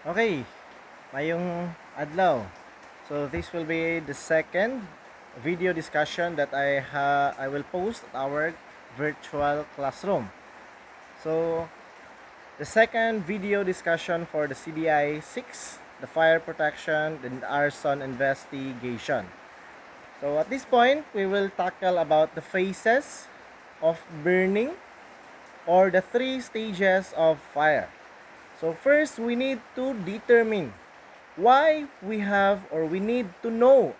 Okay, mayong adlaw. So this will be the second video discussion that I ha I will post our virtual classroom. So the second video discussion for the CDI 6, the fire protection and arson investigation. So at this point, we will tackle about the phases of burning or the three stages of fire. So first, we need to determine why we have or we need to know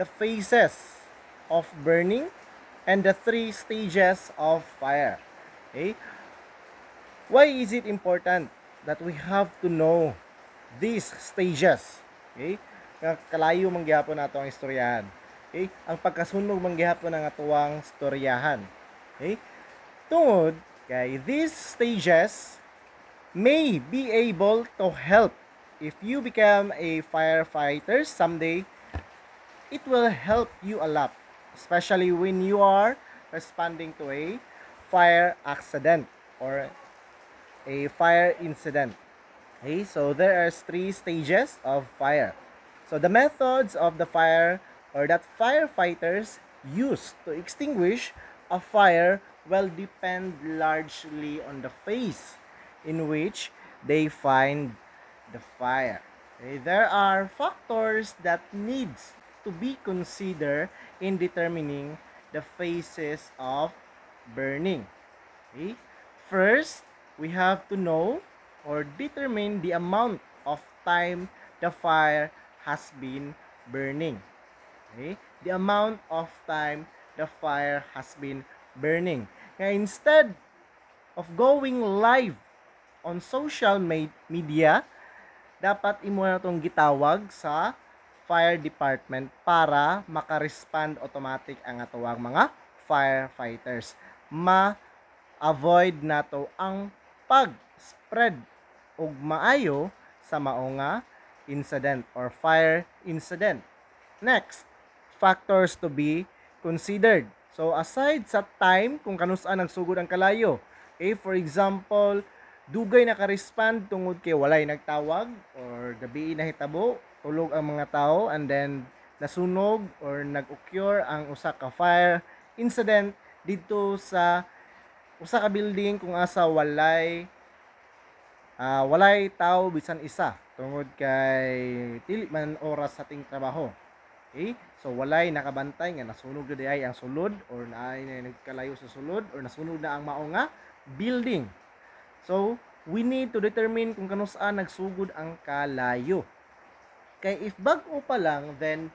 the phases of burning and the three stages of fire. Okay? Why is it important that we have to know these stages? Okay? Kalayo manggihapon ato ang istoryahan. Okay? Ang pagkasunog manggihapon ang atuang istoryahan. Okay? Tungod kay these stages may be able to help. If you become a firefighter someday, it will help you a lot, especially when you are responding to a fire accident or a fire incident. Okay, so there are three stages of fire. So the methods of the fire or that firefighters use to extinguish a fire will depend largely on the phase in which they find the fire. Okay, eh, there are factors that needs to be considered in determining the phases of burning. Okay? Eh, first, we have to know or determine the amount of time the fire has been burning. Okay? Eh, the amount of time the fire has been burning. instead of going live on social media, dapat imo na tong gitawag sa fire department para makarespond automatic ang atawang mga firefighters. Ma-avoid nato ang pag-spread og maayo sa maong incident or fire incident. Next, factors to be considered. So aside sa time kung kanus-a nagsugod ang kalayo, okay, for example, dugay naka-respond tungod kay walay nagtawag or gabi hitabo tulog ang mga tao and then nasunog or nag-occur ang usa ka fire incident dito sa usa ka building kung asa walay uh, walay tao bisan isa tungod kay tilik man oras sa ating trabaho okay so walay nakabantay nga nasunog gid ay ang sulod or naay na nagkalayo sa sulod or nasunog na ang mao building So, we need to determine kung kano saan nagsugod ang kalayo. Kay if bago pa lang, then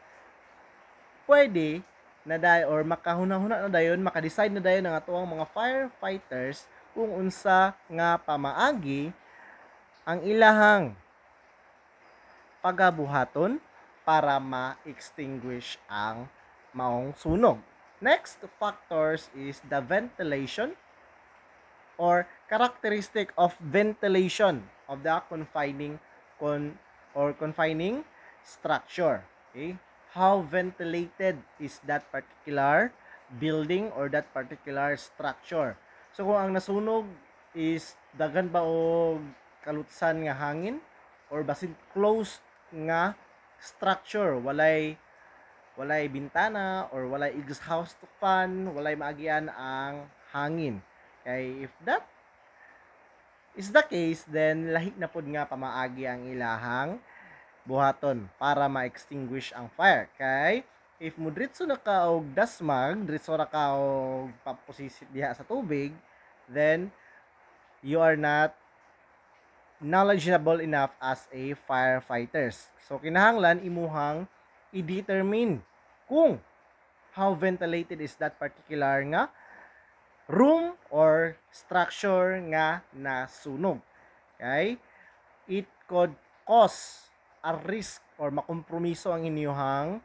pwede na dayon or makahuna-huna na dayon, makadecide na dayon ng atuang mga firefighters kung unsa nga pamaagi ang ilahang pagabuhaton para ma-extinguish ang maong sunog. Next factors is the ventilation or characteristic of ventilation of the confining con or confining structure. Okay? How ventilated is that particular building or that particular structure? So kung ang nasunog is dagan ba o kalutsan nga hangin or basin closed nga structure walay walay bintana or walay exhaust fan walay maagian ang hangin kay if that is the case, then lahi na pod nga pamaagi ang ilahang buhaton para ma-extinguish ang fire. Kay if mo diretso na ka og dasmag, diretso na ka og paposisit diha sa tubig, then you are not knowledgeable enough as a firefighters. So kinahanglan imuhang i-determine kung how ventilated is that particular nga room or structure nga nasunog. Okay? It could cause a risk or makompromiso ang inyong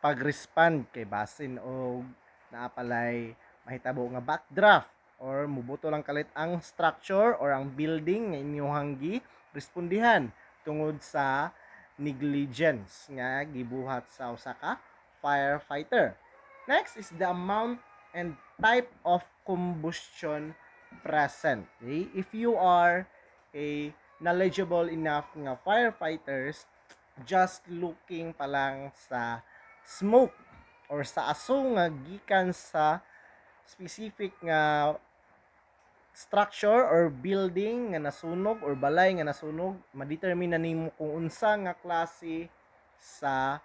pag-respond kay basin o naapalay mahitabo nga backdraft or mubuto lang kalit ang structure or ang building nga inyong gi respondihan tungod sa negligence nga gibuhat sa usa ka firefighter. Next is the amount and type of combustion present. Okay? If you are a knowledgeable enough nga firefighters, just looking pa lang sa smoke or sa aso nga gikan sa specific nga structure or building nga nasunog or balay nga nasunog, madetermine na nimo kung unsa nga klase sa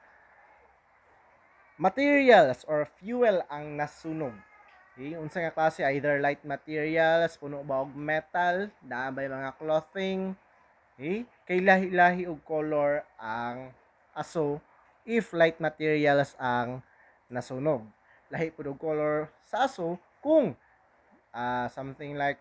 materials or fuel ang nasunog. Okay, unsa nga klase either light materials, puno ba og metal, naa mga clothing. Okay, kay lahi-lahi og color ang aso if light materials ang nasunog. Lahi pud og color sa aso kung uh, something like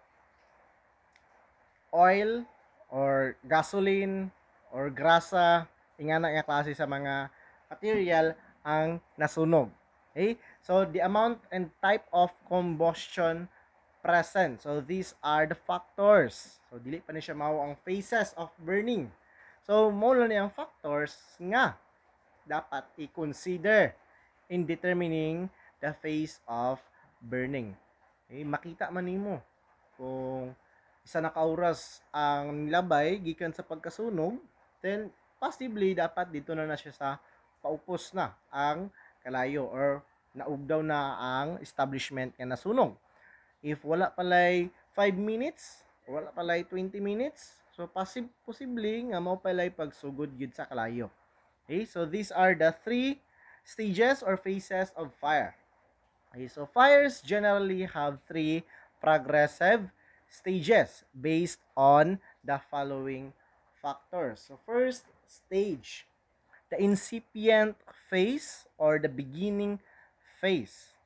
oil or gasoline or grasa ingana nga klase sa mga material ang nasunog. Okay? So, the amount and type of combustion present. So, these are the factors. So, dili pa ni siya mao ang phases of burning. So, mula ni ang factors nga dapat i-consider in determining the phase of burning. Okay? Makita man nimo kung isa na kauras ang nilabay gikan sa pagkasunog, then possibly dapat dito na na siya sa paupos na ang kalayo or naugdaw na ang establishment nga nasunog. If wala palay 5 minutes, wala palay 20 minutes, so posib posible nga mao palay pagsugod gyud sa kalayo. Okay, so these are the three stages or phases of fire. Okay, so fires generally have three progressive stages based on the following factors. So first stage the incipient phase or the beginning phase.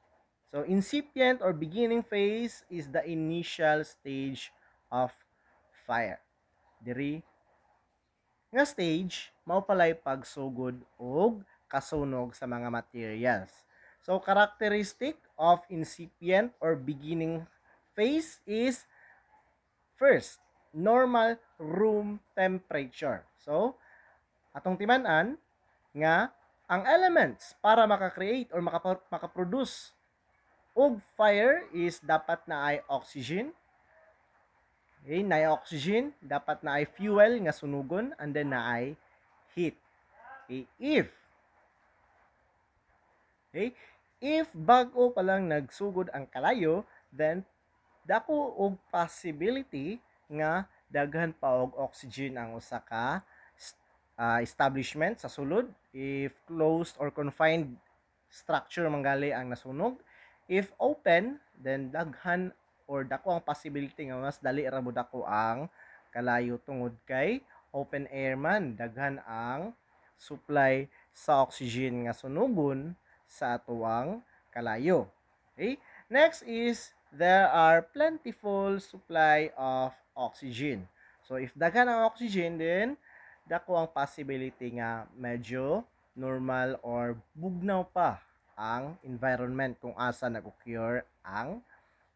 So incipient or beginning phase is the initial stage of fire. Diri nga stage mao palay pagsugod og kasunog sa mga materials. So characteristic of incipient or beginning phase is first normal room temperature. So atong timan-an nga ang elements para maka-create or maka-produce og fire is dapat na ay oxygen. Okay, na ay oxygen, dapat na ay fuel nga sunugon and then na ay heat. Okay, if Okay, if bago pa lang nagsugod ang kalayo, then dako og possibility nga daghan pa og oxygen ang usa ka uh, establishment sa sulod if closed or confined structure manggali ang nasunog if open then daghan or dako ang possibility nga mas dali ra mo dako ang kalayo tungod kay open air man daghan ang supply sa oxygen nga sunugon sa atuang kalayo okay next is there are plentiful supply of oxygen so if daghan ang oxygen then dako ang possibility nga medyo normal or bugnaw pa ang environment kung asa nag-occur ang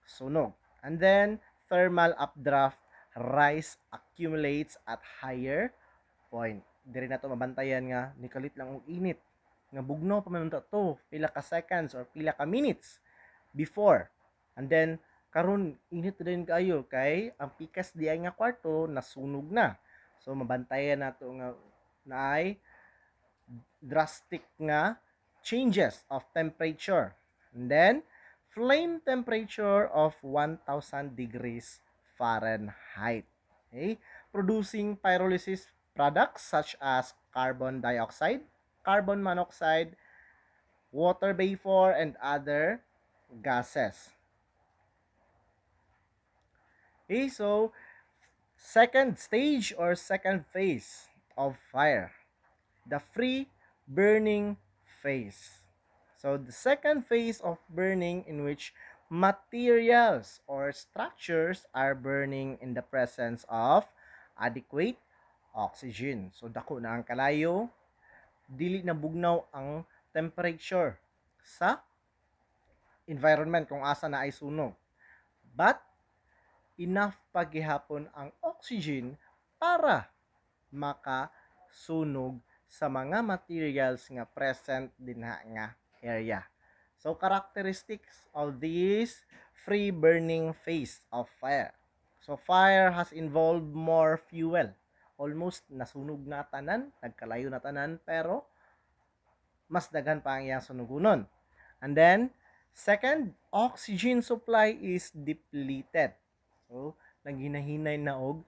sunog. And then, thermal updraft rise accumulates at higher point. Diri na to mabantayan nga, nikalit lang og init. Nga bugnaw pa man to, pila ka seconds or pila ka minutes before. And then, karon init din kayo kay ang pikas diay nga kwarto nasunog na So mabantayan nato nga naay drastic nga changes of temperature. And then flame temperature of 1000 degrees Fahrenheit. Okay? Producing pyrolysis products such as carbon dioxide, carbon monoxide, water vapor, and other gases. Okay, so second stage or second phase of fire, the free burning phase. So the second phase of burning in which materials or structures are burning in the presence of adequate oxygen. So dako na ang kalayo, dili na bugnaw ang temperature sa environment kung asa na ay sunog. But enough paghihapon ang oxygen para makasunog sa mga materials nga present dinha nga area. So characteristics of this free burning phase of fire. So fire has involved more fuel. Almost nasunog na tanan, nagkalayo na tanan pero mas daghan pa ang iyang sunugunon. And then second, oxygen supply is depleted o naghinahinay na og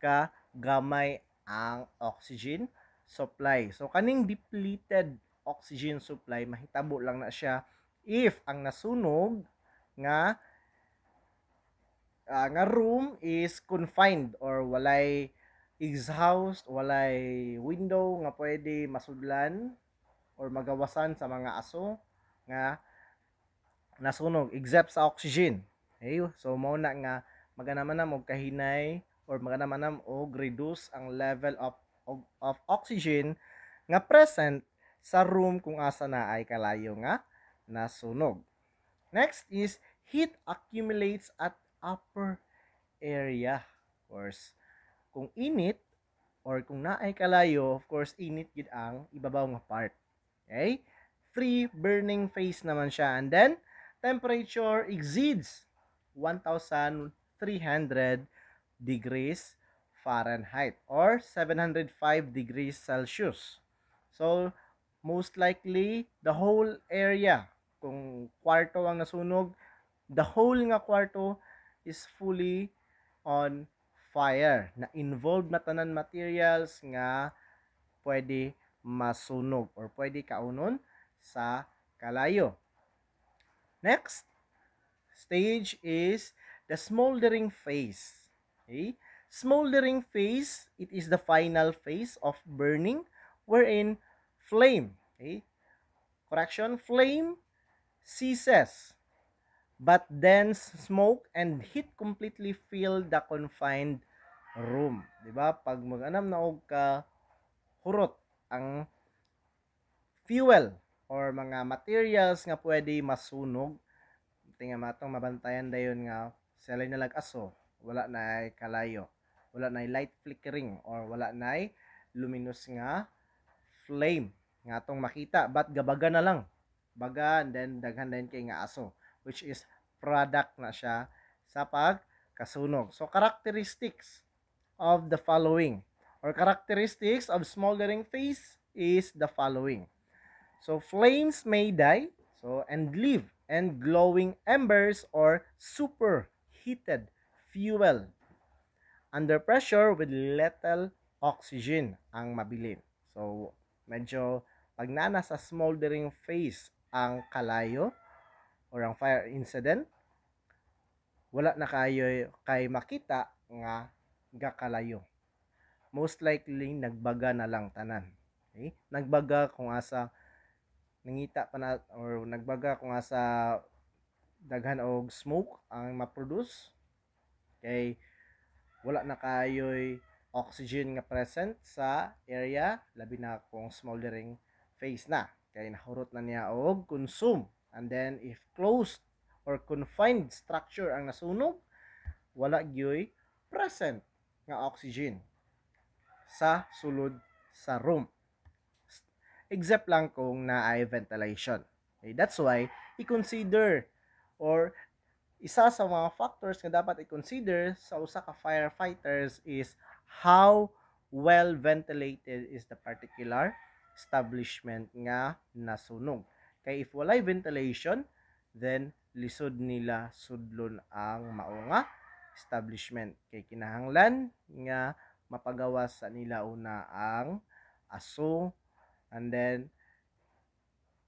ka gamay ang oxygen supply. So kaning depleted oxygen supply mahitabo lang na siya if ang nasunog nga uh, nga room is confined or walay exhaust, walay window nga pwede masudlan or magawasan sa mga aso nga nasunog except sa oxygen. Heyo, so mao na nga maganaman na og kahinay or maganaman na og reduce ang level of, of oxygen nga present sa room kung asa na ay kalayo nga nasunog. Next is heat accumulates at upper area. Of course, kung init or kung naay kalayo, of course, init gid ang ibabaw nga part. Okay? Free burning phase naman siya. And then, temperature exceeds 1,300 degrees Fahrenheit or 705 degrees Celsius. So, most likely, the whole area, kung kwarto ang nasunog, the whole nga kwarto is fully on fire na involved na tanan materials nga pwede masunog or pwede kaunon sa kalayo. Next, stage is the smoldering phase. Okay? Smoldering phase, it is the final phase of burning wherein flame, okay? correction, flame ceases but dense smoke and heat completely fill the confined room. Diba? Pag mag-anam na og ka hurot ang fuel or mga materials nga pwede masunog tinga matong mabantayan dayon nga sila nalagaso wala na kalayo wala na light flickering or wala na luminous nga flame nga tong makita but gabaga na lang baga and then daghan din kay nga aso which is product na siya sa pagkasunog so characteristics of the following or characteristics of smoldering phase is the following so flames may die so and live and glowing embers or superheated fuel under pressure with little oxygen ang mabilin. So, medyo pag na nasa smoldering phase ang kalayo or ang fire incident, wala na kayo kay makita nga gakalayo. Most likely, nagbaga na lang tanan. Okay? Nagbaga kung asa nangita pa na or nagbaga ko nga sa daghan og smoke ang ma-produce kay wala na kayo'y oxygen nga present sa area labi na kung smoldering phase na kay nahurot na niya og consume and then if closed or confined structure ang nasunog wala gyoy present nga oxygen sa sulod sa room except lang kung na ventilation. Okay, that's why i-consider or isa sa mga factors nga dapat i-consider sa usa ka firefighters is how well ventilated is the particular establishment nga nasunog. Kay if walay ventilation, then lisod nila sudlon ang mao establishment kay kinahanglan nga mapagawas sa nila una ang aso And then,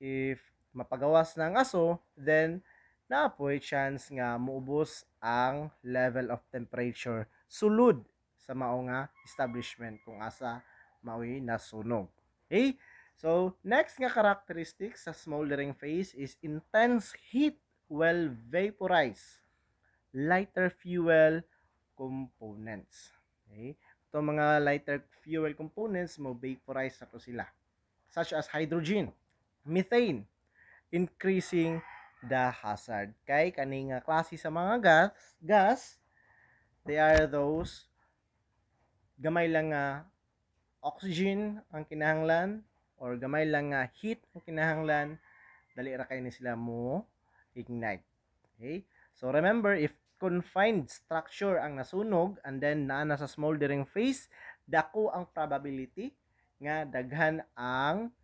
if mapagawas ng aso, then na naapoy chance nga muubos ang level of temperature sulod sa mao nga establishment kung asa mao'y nasunog. Okay? So, next nga characteristic sa smoldering phase is intense heat will vaporize lighter fuel components. Okay? Ito mga lighter fuel components, mo vaporize na sila such as hydrogen, methane, increasing the hazard. Kay kaning ah, klase sa mga gas, gas they are those gamay lang nga ah, oxygen ang kinahanglan or gamay lang nga ah, heat ang kinahanglan dali ra kay ni sila mo ignite. Okay? So remember if confined structure ang nasunog and then naa na sa smoldering phase, dako ang probability nga daghan ang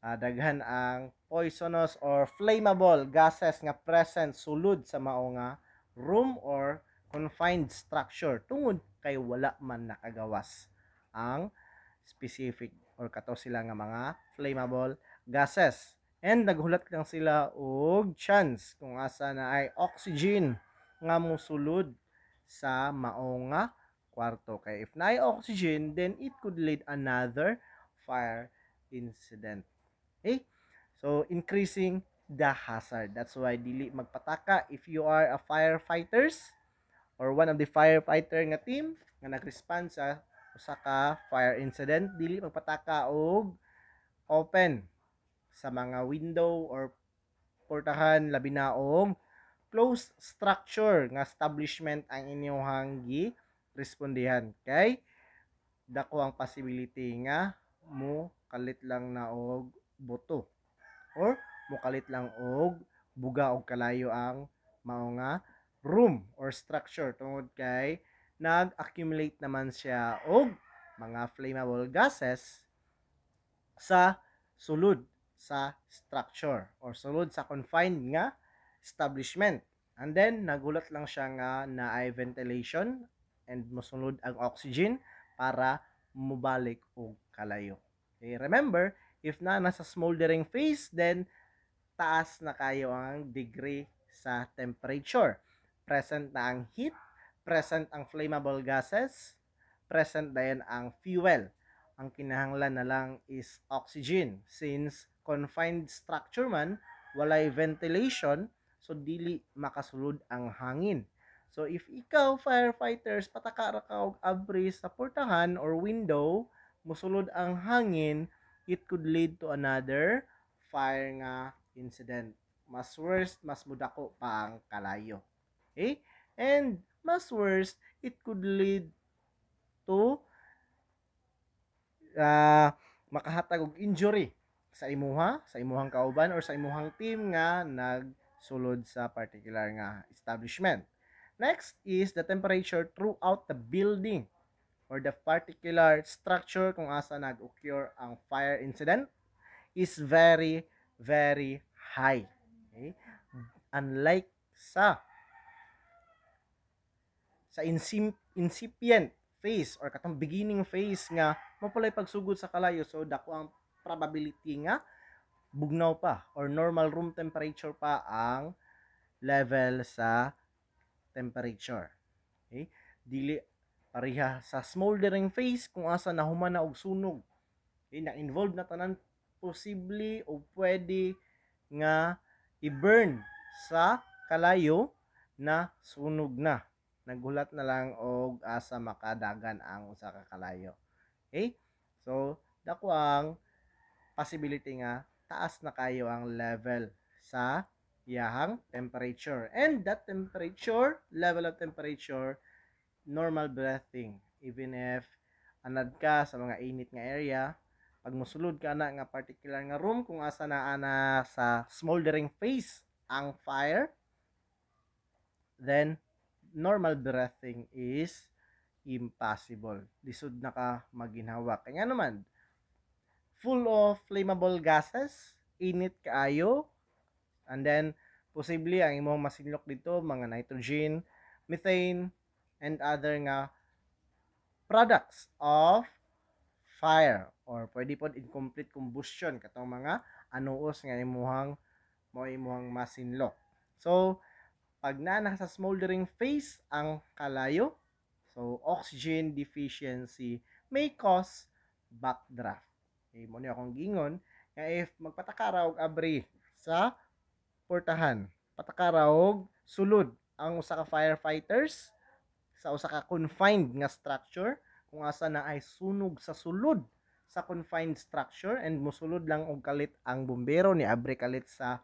uh, daghan ang poisonous or flammable gases nga present sulod sa mao nga room or confined structure tungod kay wala man nakagawas ang specific or kato sila nga mga flammable gases and naghulat lang sila og chance kung asa na ay oxygen nga musulod sa mao nga kwarto. Kaya if na oxygen, then it could lead another fire incident. Okay? So, increasing the hazard. That's why dili magpataka if you are a firefighters or one of the firefighter nga team nga nag-respond sa usa fire incident, dili magpataka og open sa mga window or portahan labi na og closed structure nga establishment ang inyong gi respondihan kay dako ang possibility nga mo kalit lang na og boto or mo kalit lang og buga og kalayo ang mao nga room or structure tungod kay nag-accumulate naman siya og mga flammable gases sa sulod sa structure or sulod sa confined nga establishment. And then, nagulat lang siya nga na ay ventilation and mosunod ang oxygen para mubalik og kalayo. Okay, remember, if na nasa smoldering phase, then taas na kayo ang degree sa temperature. Present na ang heat, present ang flammable gases, present na yan ang fuel. Ang kinahanglan na lang is oxygen since confined structure man, walay ventilation, so dili makasulod ang hangin. So if ikaw firefighters patakara ka og abris sa portahan or window, musulod ang hangin, it could lead to another fire nga incident. Mas worst, mas mudako pa ang kalayo. Okay? And mas worst, it could lead to uh, makahatag og injury sa imuha, sa imuhang kauban or sa imuhang team nga nagsulod sa particular nga establishment. Next is the temperature throughout the building or the particular structure kung asa nag-occur ang fire incident is very, very high. Okay? Unlike sa sa incipient phase or katong beginning phase nga mapulay pagsugod sa kalayo so dako ang probability nga bugnaw pa or normal room temperature pa ang level sa temperature. Okay? Dili pareha sa smoldering phase kung asa na humana og sunog. Okay, na involved na tanan possibly o pwede nga i-burn sa kalayo na sunog na. Nagulat na lang og asa makadagan ang usa ka kalayo. Okay? So, dako possibility nga taas na kayo ang level sa yahang temperature. And that temperature, level of temperature, normal breathing. Even if anad ka sa mga init nga area, pag mosulod ka na nga particular nga room kung asa na ana sa smoldering phase ang fire, then normal breathing is impossible. Lisod na ka maginhawa. Kaya naman, full of flammable gases, init kaayo, And then, posible ang imong masinlok dito, mga nitrogen, methane, and other nga products of fire or pwede pod incomplete combustion katong mga anuos nga imuhang mo imuhang masinlok. So, pag na sa smoldering phase ang kalayo, so oxygen deficiency may cause backdraft. Okay, mo ni akong gingon nga if magpatakaraw abri sa suportahan. Patakaraog, sulod ang usa ka firefighters sa usa ka confined nga structure kung asa na ay sunog sa sulod sa confined structure and musulod lang og kalit ang bombero ni abre kalit sa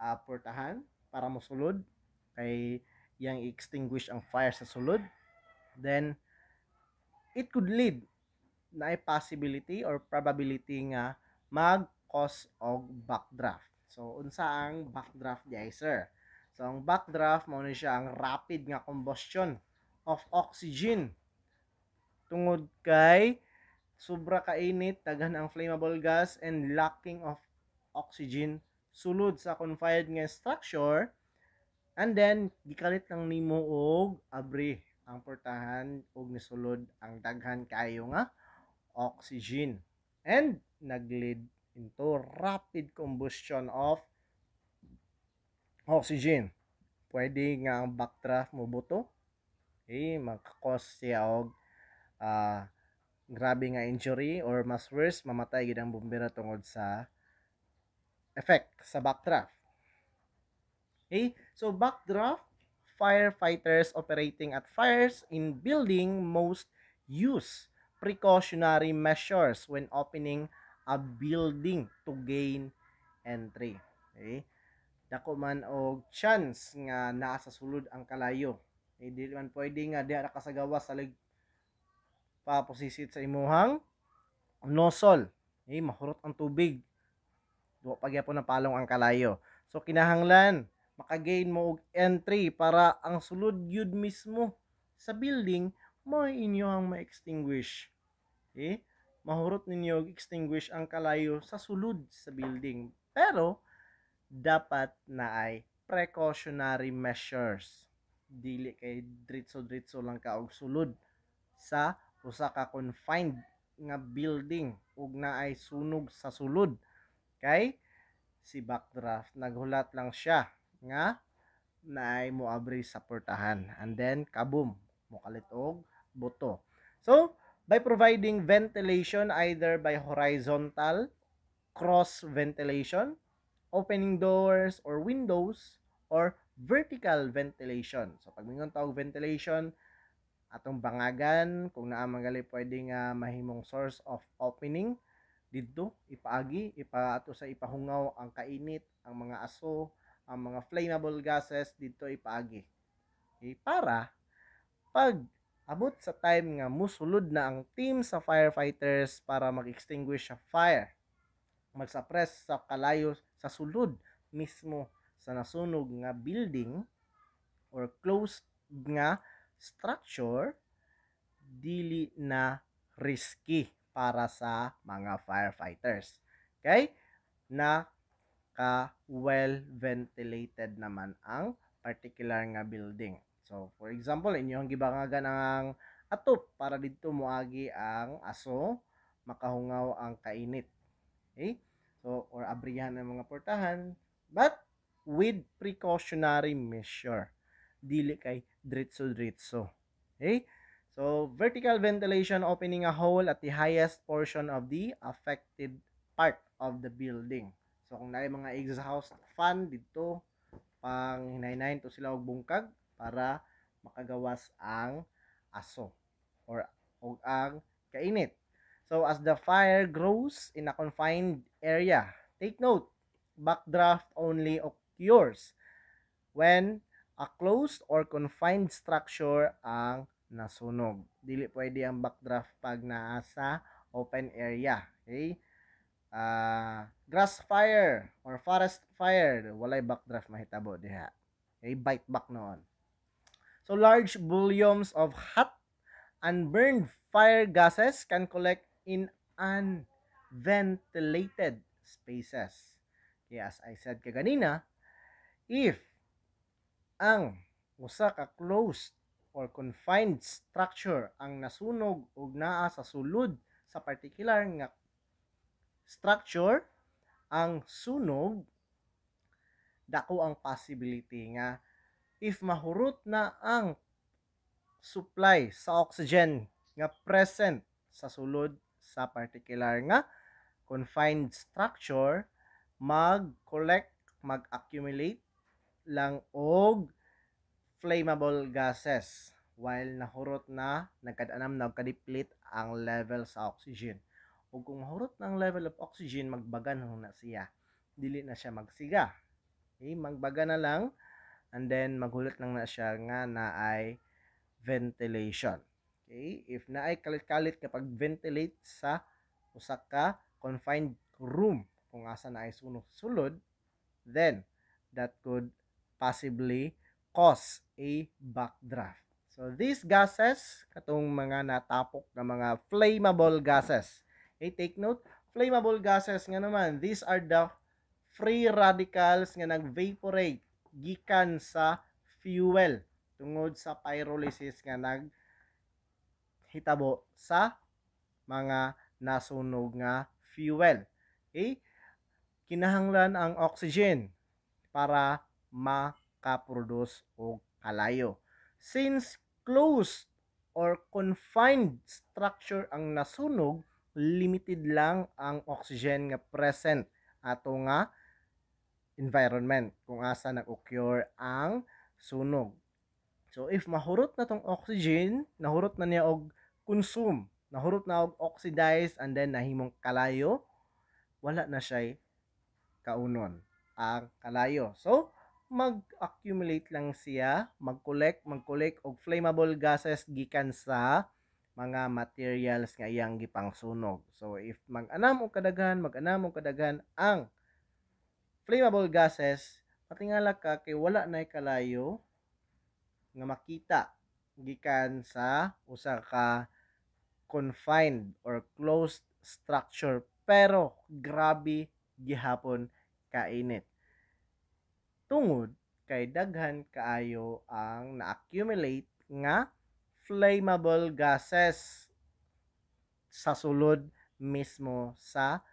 uh, portahan para musulod kay yang extinguish ang fire sa sulod then it could lead na ay possibility or probability nga mag cause og backdraft So, unsa ang backdraft di So, ang backdraft mao ni siya ang rapid nga combustion of oxygen tungod kay sobra kainit, daghan ang flammable gas and lacking of oxygen sulod sa confined nga structure and then gikalit lang nimo og abri ang portahan og nisulod ang daghan kayo nga oxygen and naglid into rapid combustion of oxygen. Pwede nga ang backdraft mo buto. Okay, magkakos siya og uh, grabe nga injury or mas worse, mamatay gid ang bumbira tungod sa effect sa backdraft. Okay, so backdraft firefighters operating at fires in building most use precautionary measures when opening a building to gain entry. Okay? Dako man og chance nga naa sa sulod ang kalayo. Okay? Eh, Dili man pwede nga di nakasagawa sa lig paposisit sa imuhang nosol. Okay? Eh, mahurot ang tubig. Duwa pagyapon na palong ang kalayo. So kinahanglan makagain mo og entry para ang sulod yud mismo sa building mo inyo ang ma-extinguish. Okay? Eh, mahurot ninyo extinguish ang kalayo sa sulod sa building. Pero, dapat na ay precautionary measures. Dili kay dritso-dritso lang ka og sulod sa usa ka confined nga building ug na ay sunog sa sulod. Kay si backdraft naghulat lang siya nga na ay moabri sa portahan and then kaboom mukalit og boto. So, by providing ventilation either by horizontal cross ventilation, opening doors or windows, or vertical ventilation. So pag mingon tawag ventilation, atong bangagan kung naa pwedeng pwede ah, mahimong source of opening dito, ipaagi ipaato sa ipahungaw ang kainit ang mga aso ang mga flammable gases dito ipaagi okay, para pag Abot sa time nga musulod na ang team sa firefighters para mag-extinguish sa fire. Magsapres sa kalayo sa sulod mismo sa nasunog nga building or closed nga structure dili na risky para sa mga firefighters. Okay? Na ka well ventilated naman ang particular nga building. So, for example, inyong gibangagan ang atop para dito muagi ang aso makahungaw ang kainit. Okay? So, or abrihan ang mga portahan. But, with precautionary measure. Dili kay dritso-dritso. Okay? So, vertical ventilation opening a hole at the highest portion of the affected part of the building. So, kung naay mga exhaust fan dito, pang hinainain to sila og bungkag, para makagawas ang aso or o ang kainit. So as the fire grows in a confined area, take note, backdraft only occurs when a closed or confined structure ang nasunog. Dili pwede ang backdraft pag naa sa open area. Okay? Uh, grass fire or forest fire, walay backdraft mahitabo diha. Okay, bite back noon. So large volumes of hot unburned fire gases can collect in unventilated spaces. Kaya as I said kaganina, if ang usa ka closed or confined structure ang nasunog og naa sa sulod sa particular nga structure ang sunog dako ang possibility nga if mahurot na ang supply sa oxygen nga present sa sulod sa particular nga confined structure mag-collect mag-accumulate lang og flammable gases while nahurot na nagkadanam na kadeplete ang level sa oxygen ug kung mahurot na ang level of oxygen magbaga na siya dili na siya magsiga okay magbaga na lang And then, magulat lang na siya nga na ay ventilation. Okay? If na ay kalit-kalit kapag ventilate sa usa ka confined room kung asa na ay sunog-sulod, then that could possibly cause a backdraft. So these gases, katong mga natapok na mga flammable gases. Okay, take note, flammable gases nga naman, these are the free radicals nga nag-vaporate gikan sa fuel tungod sa pyrolysis nga nag hitabo sa mga nasunog nga fuel. Okay? Kinahanglan ang oxygen para makaproduce og kalayo. Since closed or confined structure ang nasunog, limited lang ang oxygen nga present ato nga environment kung asa nag-occur ang sunog. So if mahurot na tong oxygen, nahurot na niya og consume, nahurot na og oxidize and then nahimong kalayo, wala na siya kaunon ang kalayo. So mag-accumulate lang siya, mag-collect, mag-collect og flammable gases gikan sa mga materials nga iyang gipangsunog. So if mag-anam og kadaghan, mag-anam og kadaghan ang flammable gases matingala ka kay wala na kalayo nga makita gikan sa usa ka confined or closed structure pero grabe gihapon kainit tungod kay daghan kaayo ang na-accumulate nga flammable gases sa sulod mismo sa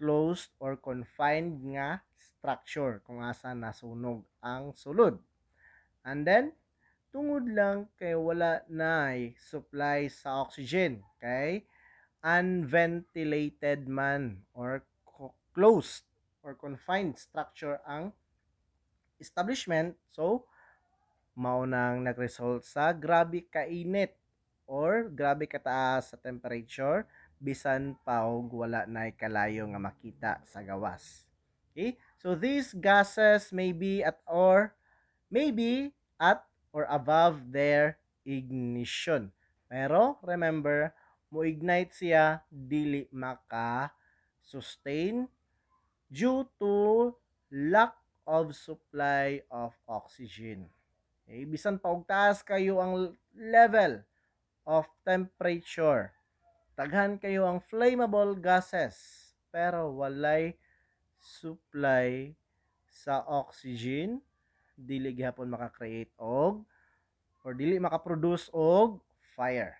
closed or confined nga structure kung asa nasunog ang sulod. And then, tungod lang kay wala na supply sa oxygen, okay? unventilated man or closed or confined structure ang establishment. So, mao nang nagresult sa grabe kainit or grabe kataas sa temperature bisan pa paog wala na kalayo nga makita sa gawas. Okay? So these gases may be at or maybe at or above their ignition. Pero remember, mo ignite siya dili maka sustain due to lack of supply of oxygen. Okay? Bisan pa paog taas kayo ang level of temperature Daghan kayo ang flammable gases pero walay supply sa oxygen dili gihapon maka-create og or dili maka-produce og fire.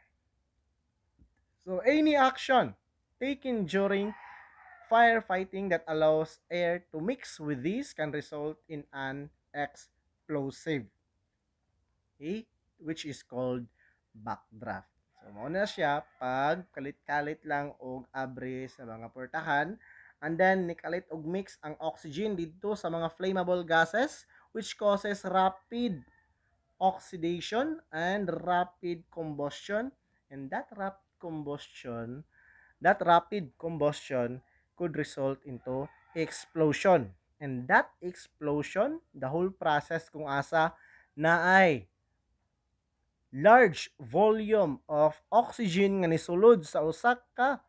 So any action taken during firefighting that allows air to mix with this can result in an explosive. Okay? Eh, which is called backdraft. So mao siya pag kalit-kalit lang og abre sa mga portahan and then nikalit og mix ang oxygen didto sa mga flammable gases which causes rapid oxidation and rapid combustion and that rapid combustion that rapid combustion could result into explosion and that explosion the whole process kung asa na ay large volume of oxygen nga nisulod sa usa ka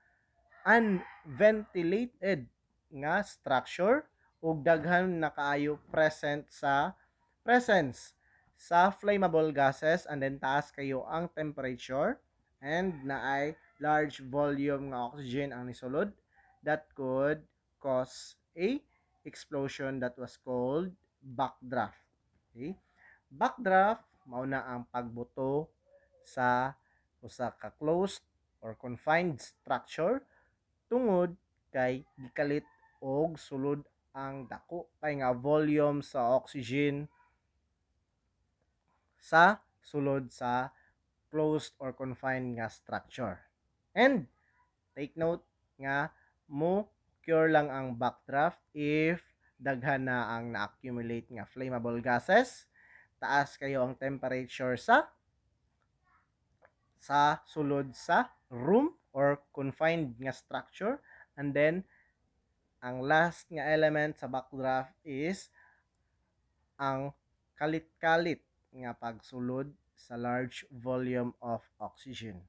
unventilated nga structure ug daghan na kaayo present sa presence sa flammable gases and then taas kayo ang temperature and naay large volume nga oxygen ang nisulod that could cause a explosion that was called backdraft. Okay? Backdraft mao na ang pagbuto sa usa ka closed or confined structure tungod kay gikalit og sulod ang dako kay nga volume sa oxygen sa sulod sa closed or confined nga structure. And take note nga mo cure lang ang backdraft if daghan na ang na-accumulate nga flammable gases taas kayo ang temperature sa sa sulod sa room or confined nga structure and then ang last nga element sa backdraft is ang kalit-kalit nga pagsulod sa large volume of oxygen.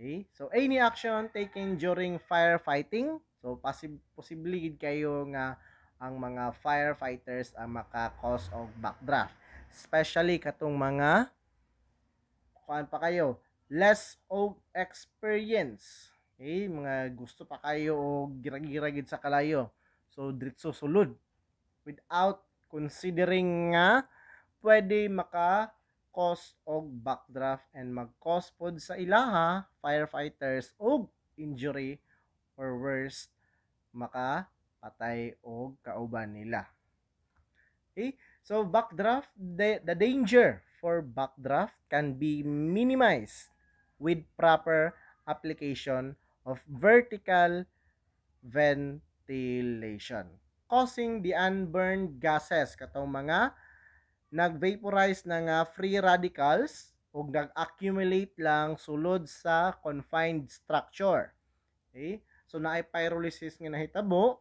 Okay? So any action taken during firefighting, so posib posible kayo nga ang mga firefighters ang maka-cause of backdraft. Especially katong mga kuan pa kayo, less of experience. Okay, eh, mga gusto pa kayo o giragiragid sa kalayo. So diretso sulod without considering nga pwede maka cause og backdraft and mag-cause pod sa ilaha firefighters og injury or worse maka patay og kauban nila. Okay? Eh, So backdraft, the, the danger for backdraft can be minimized with proper application of vertical ventilation causing the unburned gases katong mga nag-vaporize na nga free radicals o nag-accumulate lang sulod sa confined structure. Okay? So, naay pyrolysis nga nahitabo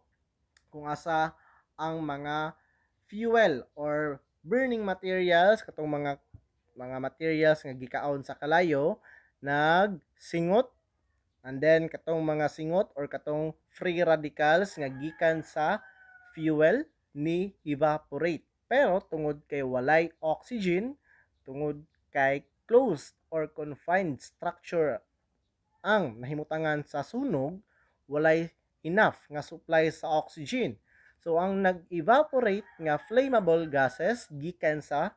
kung asa ang mga fuel or burning materials katong mga mga materials nga gikaon sa kalayo nag singot and then katong mga singot or katong free radicals nga gikan sa fuel ni evaporate pero tungod kay walay oxygen tungod kay closed or confined structure ang nahimutangan sa sunog walay enough nga supply sa oxygen So ang nag-evaporate nga flammable gases gikan sa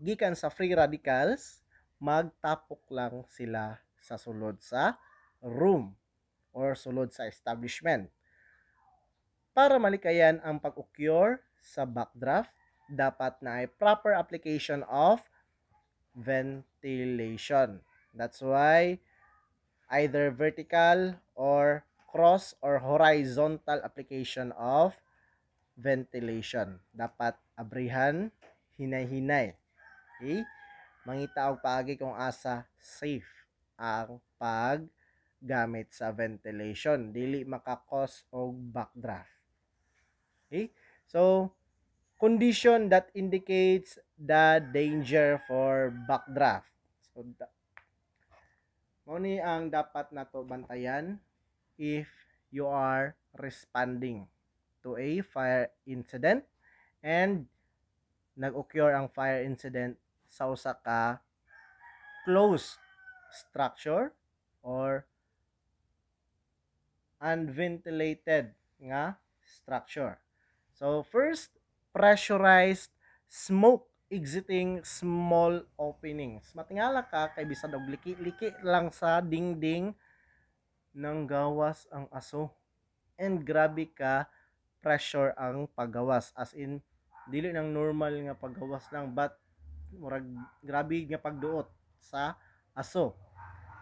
gikan sa free radicals magtapok lang sila sa sulod sa room or sulod sa establishment. Para malikayan ang pag-occur sa backdraft, dapat na ay proper application of ventilation. That's why either vertical or cross or horizontal application of ventilation. Dapat abrihan, hinay-hinay. Okay? Mangitaog paagi kung asa safe ang paggamit sa ventilation. Dili makakos og backdraft. Okay? So, condition that indicates the danger for backdraft. So, mao ni ang dapat nato bantayan if you are responding to a fire incident and nag-occur ang fire incident sa usa ka closed structure or unventilated nga structure. So first, pressurized smoke exiting small openings. Matingala ka kay bisag og liki-liki lang sa dingding ng gawas ang aso. And grabe ka pressure ang paggawas. As in, dili nang normal nga paggawas lang but murag grabe nga pagduot sa aso.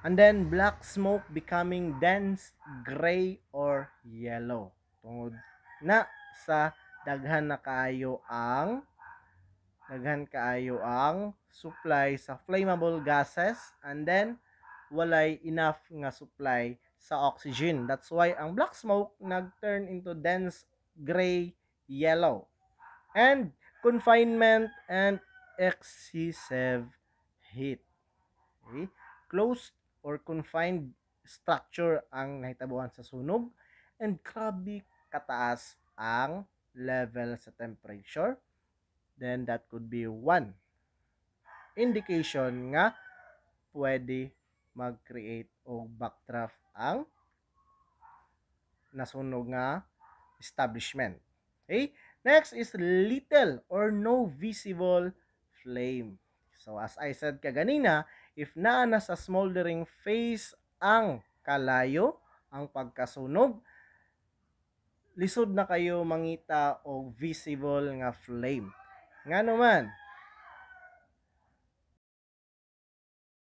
And then black smoke becoming dense gray or yellow. Tungod na sa daghan na kaayo ang daghan kaayo ang supply sa flammable gases and then walay enough nga supply sa oxygen. That's why ang black smoke nag-turn into dense gray yellow. And confinement and excessive heat. Okay? Closed or confined structure ang nahitabuhan sa sunog and grabe kataas ang level sa temperature. Then that could be one indication nga pwede mag-create o backdraft ang nasunog nga establishment. Okay? Next is little or no visible flame. So as I said kaganina, if naana sa smoldering phase ang kalayo, ang pagkasunog, lisod na kayo mangita o visible nga flame. Nga naman,